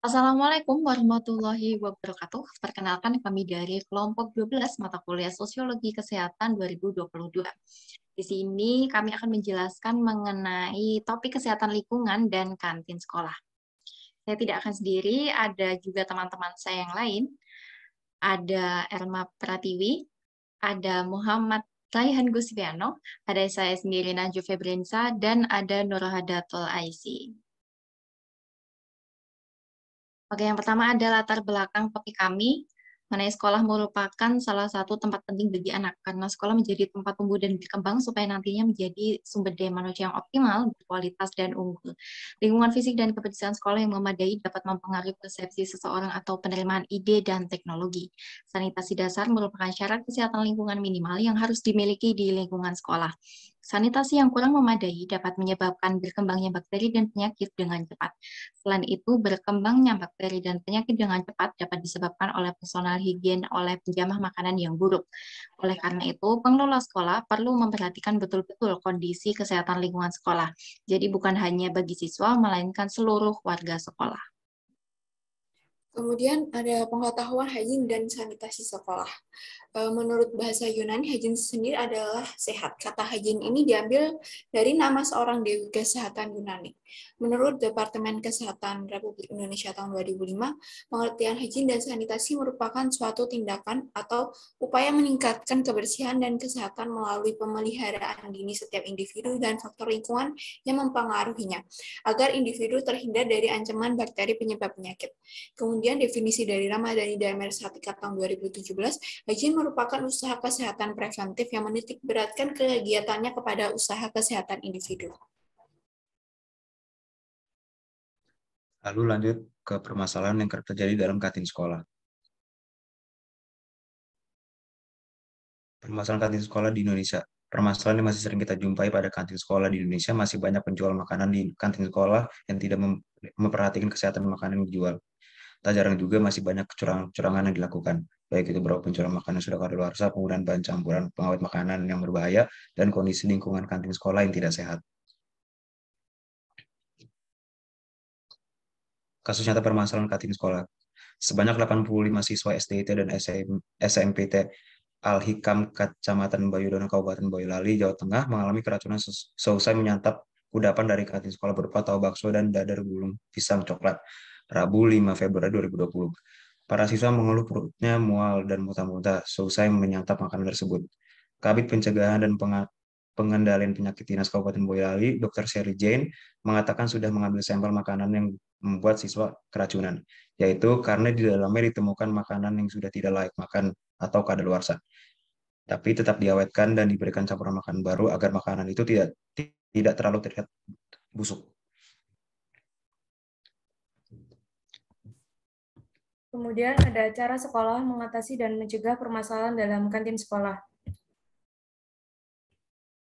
Assalamualaikum warahmatullahi wabarakatuh. Perkenalkan kami dari kelompok 12 mata kuliah Sosiologi Kesehatan 2022. Di sini kami akan menjelaskan mengenai topik kesehatan lingkungan dan kantin sekolah. Saya tidak akan sendiri, ada juga teman-teman saya yang lain. Ada Erma Pratiwi, ada Muhammad Taihan Gusviano, ada saya sendiri Najwa Febrinsa, dan ada Nurhadatul Aisi. Oke, yang pertama ada latar belakang topik kami, mengenai sekolah merupakan salah satu tempat penting bagi anak, karena sekolah menjadi tempat tumbuh dan berkembang supaya nantinya menjadi sumber daya manusia yang optimal, berkualitas, dan unggul. Lingkungan fisik dan kebersihan sekolah yang memadai dapat mempengaruhi persepsi seseorang atau penerimaan ide dan teknologi. Sanitasi dasar merupakan syarat kesehatan lingkungan minimal yang harus dimiliki di lingkungan sekolah. Sanitasi yang kurang memadai dapat menyebabkan berkembangnya bakteri dan penyakit dengan cepat. Selain itu, berkembangnya bakteri dan penyakit dengan cepat dapat disebabkan oleh personal higien oleh penjamah makanan yang buruk. Oleh karena itu, pengelola sekolah perlu memperhatikan betul-betul kondisi kesehatan lingkungan sekolah. Jadi bukan hanya bagi siswa, melainkan seluruh warga sekolah. Kemudian ada pengetahuan hygiene dan sanitasi sekolah. E, menurut bahasa Yunani, hygiene sendiri adalah sehat. Kata hygiene ini diambil dari nama seorang dewi kesehatan Yunani. Menurut Departemen Kesehatan Republik Indonesia tahun 2005, pengertian hygiene dan sanitasi merupakan suatu tindakan atau upaya meningkatkan kebersihan dan kesehatan melalui pemeliharaan dini setiap individu dan faktor lingkungan yang mempengaruhinya, agar individu terhindar dari ancaman bakteri penyebab penyakit. Kemudian Kemudian definisi dari Ramadhani Damar Satika tahun 2017, haji merupakan usaha kesehatan preventif yang menitik beratkan kegiatannya kepada usaha kesehatan individu. Lalu lanjut ke permasalahan yang terjadi dalam kantin sekolah. Permasalahan kantin sekolah di Indonesia. Permasalahan yang masih sering kita jumpai pada kantin sekolah di Indonesia masih banyak penjual makanan di kantin sekolah yang tidak memperhatikan kesehatan makanan yang dijual tak jarang juga masih banyak kecurangan-kecurangan yang dilakukan baik itu berupa pencurian makanan sudah kadaluarsa, penggunaan bahan campuran pengawet makanan yang berbahaya, dan kondisi lingkungan kantin sekolah yang tidak sehat. Kasus nyata permasalahan kantin sekolah. Sebanyak 85 siswa STIT dan SM, SMPT Al-Hikam Kecamatan Bayudono Kabupaten Boyolali, Jawa Tengah mengalami keracunan selesai menyantap kudapan dari kantin sekolah berupa tahu bakso dan dadar gulung pisang coklat. Rabu 5 Februari 2020. Para siswa mengeluh perutnya mual dan muntah-muntah selesai menyantap makanan tersebut. Kabit Pencegahan dan Pengendalian Penyakit Dinas Kabupaten Boyolali, Dr. Sherry Jane, mengatakan sudah mengambil sampel makanan yang membuat siswa keracunan, yaitu karena di dalamnya ditemukan makanan yang sudah tidak layak makan atau kadaluarsa. Tapi tetap diawetkan dan diberikan campuran makanan baru agar makanan itu tidak tidak terlalu terlihat busuk. Kemudian ada cara sekolah mengatasi dan mencegah permasalahan dalam kantin sekolah.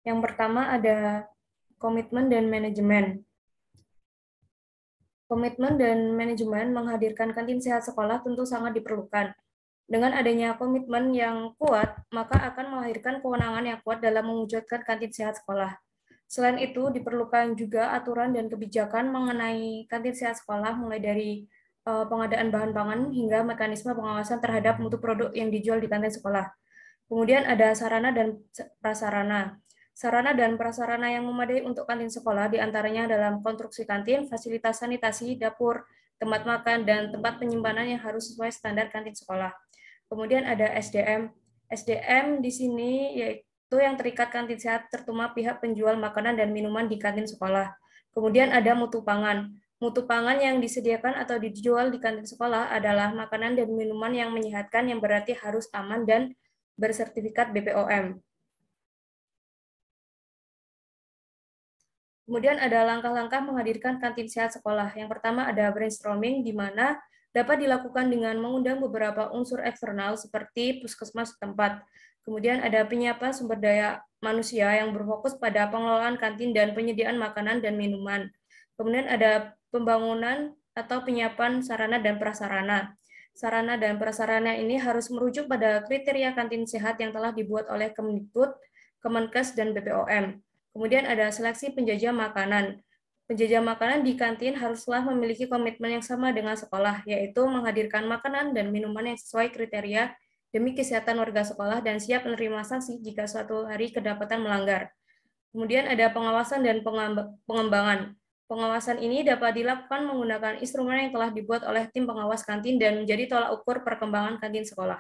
Yang pertama ada komitmen dan manajemen. Komitmen dan manajemen menghadirkan kantin sehat sekolah tentu sangat diperlukan. Dengan adanya komitmen yang kuat, maka akan melahirkan kewenangan yang kuat dalam mewujudkan kantin sehat sekolah. Selain itu, diperlukan juga aturan dan kebijakan mengenai kantin sehat sekolah mulai dari Eh, pengadaan bahan pangan hingga mekanisme pengawasan terhadap mutu produk yang dijual di kantin sekolah. Kemudian ada sarana dan prasarana. Sarana dan prasarana yang memadai untuk kantin sekolah diantaranya dalam konstruksi kantin, fasilitas sanitasi, dapur, tempat makan, dan tempat penyimpanan yang harus sesuai standar kantin sekolah. Kemudian ada SDM. SDM di sini yaitu yang terikat kantin sehat terutama pihak penjual makanan dan minuman di kantin sekolah. Kemudian ada mutu pangan. Mutu pangan yang disediakan atau dijual di kantin sekolah adalah makanan dan minuman yang menyehatkan yang berarti harus aman dan bersertifikat BPOM. Kemudian ada langkah-langkah menghadirkan kantin sehat sekolah. Yang pertama ada brainstorming di mana dapat dilakukan dengan mengundang beberapa unsur eksternal seperti puskesmas setempat. Kemudian ada penyiapan sumber daya manusia yang berfokus pada pengelolaan kantin dan penyediaan makanan dan minuman. Kemudian ada pembangunan atau penyiapan sarana dan prasarana. Sarana dan prasarana ini harus merujuk pada kriteria kantin sehat yang telah dibuat oleh Kemdikbud, Kemenkes, dan BPOM. Kemudian ada seleksi penjajah makanan. Penjajah makanan di kantin haruslah memiliki komitmen yang sama dengan sekolah, yaitu menghadirkan makanan dan minuman yang sesuai kriteria demi kesehatan warga sekolah dan siap menerima sanksi jika suatu hari kedapatan melanggar. Kemudian ada pengawasan dan pengembangan. Pengawasan ini dapat dilakukan menggunakan instrumen yang telah dibuat oleh tim pengawas kantin dan menjadi tolak ukur perkembangan kantin sekolah.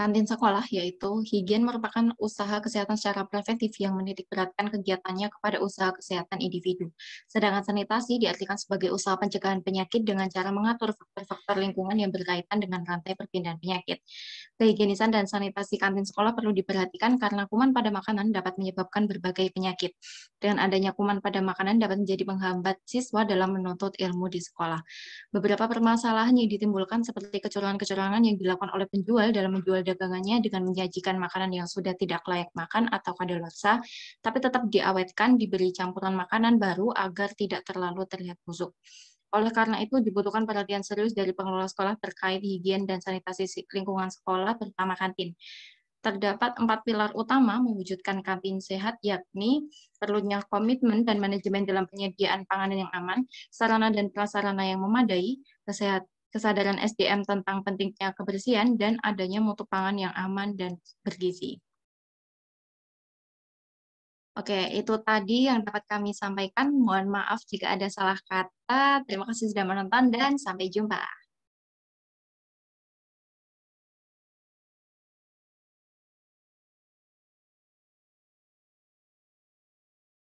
kantin sekolah, yaitu higien merupakan usaha kesehatan secara preventif yang menitik beratkan kegiatannya kepada usaha kesehatan individu. Sedangkan sanitasi diartikan sebagai usaha pencegahan penyakit dengan cara mengatur faktor-faktor lingkungan yang berkaitan dengan rantai perpindahan penyakit. Kehigienisan dan sanitasi kantin sekolah perlu diperhatikan karena kuman pada makanan dapat menyebabkan berbagai penyakit. Dengan adanya kuman pada makanan dapat menjadi penghambat siswa dalam menuntut ilmu di sekolah. Beberapa permasalahan yang ditimbulkan seperti kecurangan-kecurangan yang dilakukan oleh penjual dalam menjual perdagangannya dengan menyajikan makanan yang sudah tidak layak makan atau kadaluarsa, tapi tetap diawetkan diberi campuran makanan baru agar tidak terlalu terlihat busuk. Oleh karena itu, dibutuhkan perhatian serius dari pengelola sekolah terkait higien dan sanitasi lingkungan sekolah, terutama kantin. Terdapat empat pilar utama mewujudkan kantin sehat, yakni perlunya komitmen dan manajemen dalam penyediaan panganan yang aman, sarana dan prasarana yang memadai, kesehat, kesadaran SDM tentang pentingnya kebersihan, dan adanya mutu pangan yang aman dan bergizi. Oke, itu tadi yang dapat kami sampaikan. Mohon maaf jika ada salah kata. Terima kasih sudah menonton dan sampai jumpa.